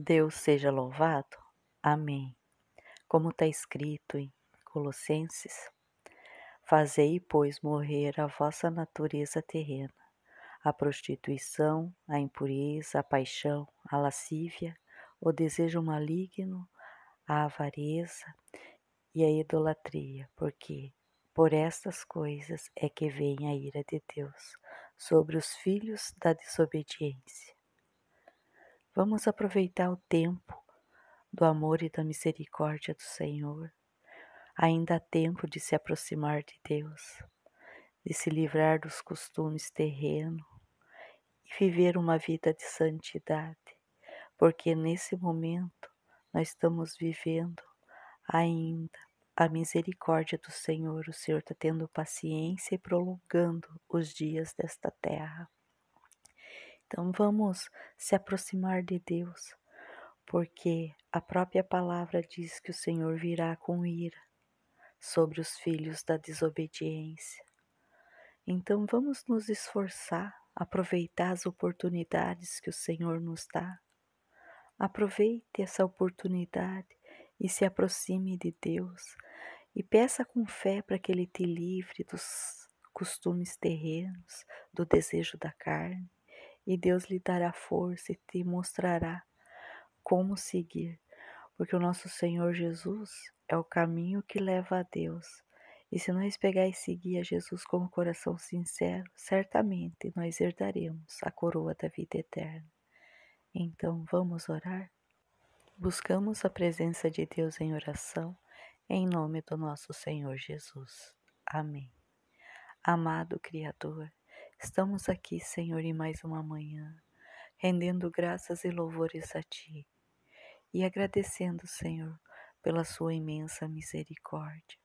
Deus seja louvado. Amém. Como está escrito em Colossenses: Fazei, pois, morrer a vossa natureza terrena, a prostituição, a impureza, a paixão, a lascívia, o desejo maligno, a avareza e a idolatria, porque por estas coisas é que vem a ira de Deus sobre os filhos da desobediência Vamos aproveitar o tempo do amor e da misericórdia do Senhor. Ainda há tempo de se aproximar de Deus, de se livrar dos costumes terrenos e viver uma vida de santidade, porque nesse momento nós estamos vivendo ainda a misericórdia do Senhor. O Senhor está tendo paciência e prolongando os dias desta terra. Então vamos se aproximar de Deus, porque a própria palavra diz que o Senhor virá com ira sobre os filhos da desobediência. Então vamos nos esforçar, aproveitar as oportunidades que o Senhor nos dá. Aproveite essa oportunidade e se aproxime de Deus e peça com fé para que Ele te livre dos costumes terrenos, do desejo da carne e Deus lhe dará força e te mostrará como seguir, porque o nosso Senhor Jesus é o caminho que leva a Deus. E se nós pegar e seguir a Jesus com o coração sincero, certamente nós herdaremos a coroa da vida eterna. Então vamos orar? Buscamos a presença de Deus em oração, em nome do nosso Senhor Jesus. Amém. Amado Criador, Estamos aqui, Senhor, em mais uma manhã, rendendo graças e louvores a Ti e agradecendo, Senhor, pela Sua imensa misericórdia.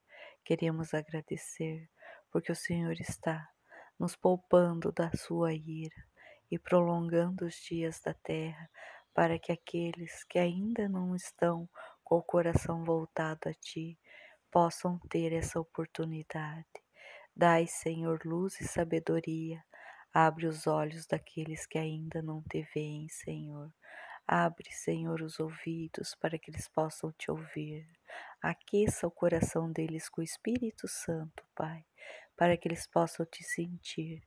Queremos agradecer porque o Senhor está nos poupando da Sua ira e prolongando os dias da terra para que aqueles que ainda não estão com o coração voltado a Ti possam ter essa oportunidade. Dai, Senhor, luz e sabedoria. Abre os olhos daqueles que ainda não te veem, Senhor. Abre, Senhor, os ouvidos para que eles possam te ouvir. Aqueça o coração deles com o Espírito Santo, Pai, para que eles possam te sentir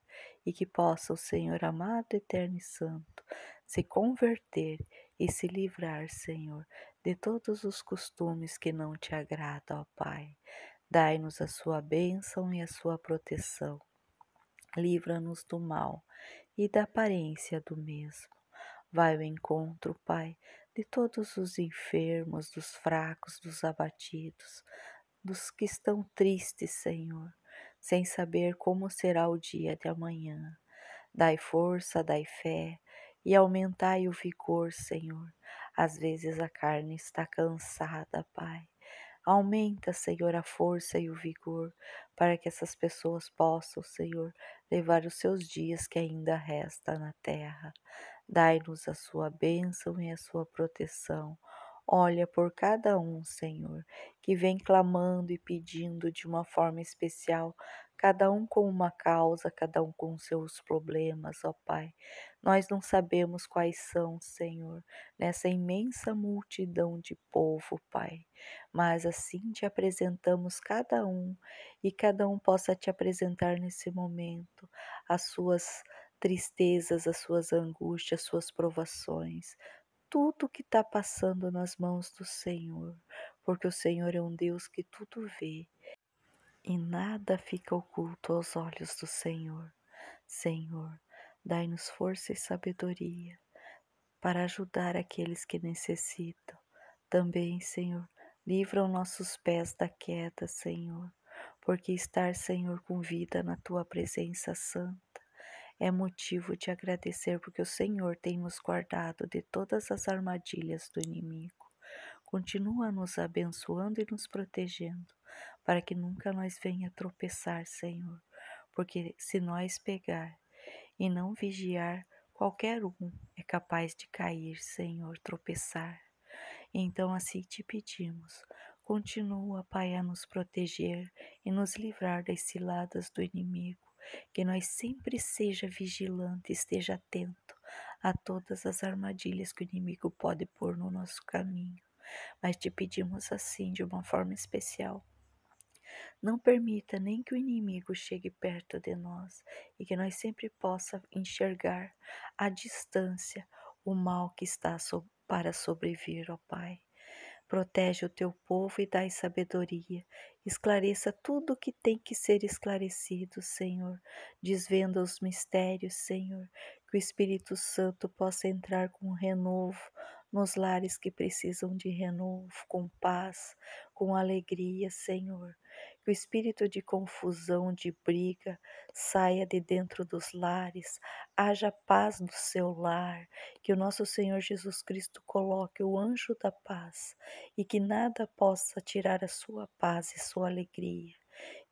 e que possam, Senhor amado, eterno e santo, se converter e se livrar, Senhor, de todos os costumes que não te agradam, ó Pai. Dai-nos a sua bênção e a sua proteção. Livra-nos do mal e da aparência do mesmo. Vai ao encontro, Pai, de todos os enfermos, dos fracos, dos abatidos, dos que estão tristes, Senhor, sem saber como será o dia de amanhã. Dai força, dai fé e aumentai o vigor, Senhor. Às vezes a carne está cansada, Pai, Aumenta, Senhor, a força e o vigor para que essas pessoas possam, Senhor, levar os seus dias que ainda resta na terra. Dai-nos a sua bênção e a sua proteção. Olha por cada um, Senhor, que vem clamando e pedindo de uma forma especial cada um com uma causa, cada um com seus problemas, ó Pai. Nós não sabemos quais são, Senhor, nessa imensa multidão de povo, Pai. Mas assim te apresentamos cada um e cada um possa te apresentar nesse momento as suas tristezas, as suas angústias, as suas provações, tudo que está passando nas mãos do Senhor, porque o Senhor é um Deus que tudo vê e nada fica oculto aos olhos do Senhor. Senhor, dai-nos força e sabedoria para ajudar aqueles que necessitam. Também, Senhor, livra os nossos pés da queda, Senhor, porque estar, Senhor, com vida na tua presença santa é motivo de agradecer, porque o Senhor tem nos guardado de todas as armadilhas do inimigo. Continua nos abençoando e nos protegendo para que nunca nós venha tropeçar, Senhor, porque se nós pegar e não vigiar, qualquer um é capaz de cair, Senhor, tropeçar. Então assim te pedimos, continua, Pai, a nos proteger e nos livrar das ciladas do inimigo, que nós sempre seja vigilante, esteja atento a todas as armadilhas que o inimigo pode pôr no nosso caminho. Mas te pedimos assim, de uma forma especial, não permita nem que o inimigo chegue perto de nós e que nós sempre possa enxergar à distância o mal que está so para sobrevir, ó Pai. Protege o teu povo e dai sabedoria. Esclareça tudo o que tem que ser esclarecido, Senhor. Desvenda os mistérios, Senhor. Que o Espírito Santo possa entrar com renovo nos lares que precisam de renovo, com paz, com alegria, Senhor que o espírito de confusão, de briga, saia de dentro dos lares, haja paz no seu lar, que o nosso Senhor Jesus Cristo coloque o anjo da paz e que nada possa tirar a sua paz e sua alegria,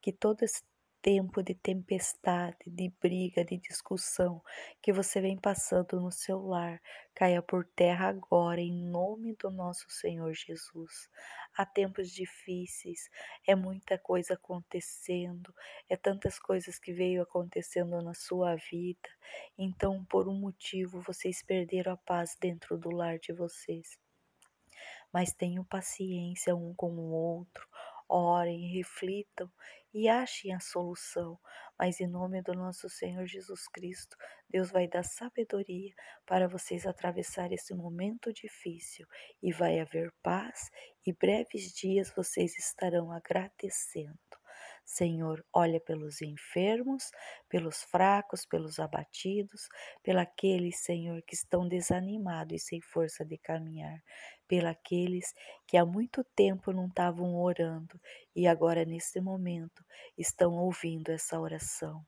que todo esse tempo de tempestade, de briga, de discussão que você vem passando no seu lar caia por terra agora, em nome do nosso Senhor Jesus. Há tempos difíceis, é muita coisa acontecendo, é tantas coisas que veio acontecendo na sua vida. Então, por um motivo, vocês perderam a paz dentro do lar de vocês mas tenham paciência um com o outro, orem, reflitam e achem a solução. Mas em nome do nosso Senhor Jesus Cristo, Deus vai dar sabedoria para vocês atravessar esse momento difícil e vai haver paz e breves dias vocês estarão agradecendo. Senhor, olha pelos enfermos, pelos fracos, pelos abatidos, pelaqueles, Senhor, que estão desanimados e sem força de caminhar, pelaqueles que há muito tempo não estavam orando e agora, neste momento, estão ouvindo essa oração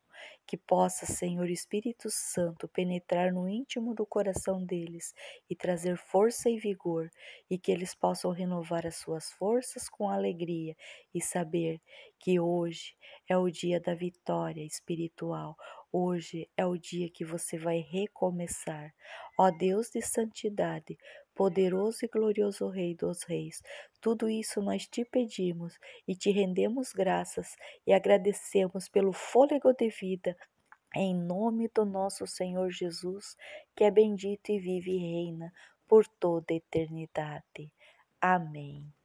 que possa, Senhor Espírito Santo, penetrar no íntimo do coração deles e trazer força e vigor, e que eles possam renovar as suas forças com alegria e saber que hoje é o dia da vitória espiritual, hoje é o dia que você vai recomeçar. Ó Deus de santidade, poderoso e glorioso Rei dos Reis, tudo isso nós te pedimos e te rendemos graças e agradecemos pelo fôlego de vida, em nome do nosso Senhor Jesus, que é bendito e vive e reina por toda a eternidade. Amém.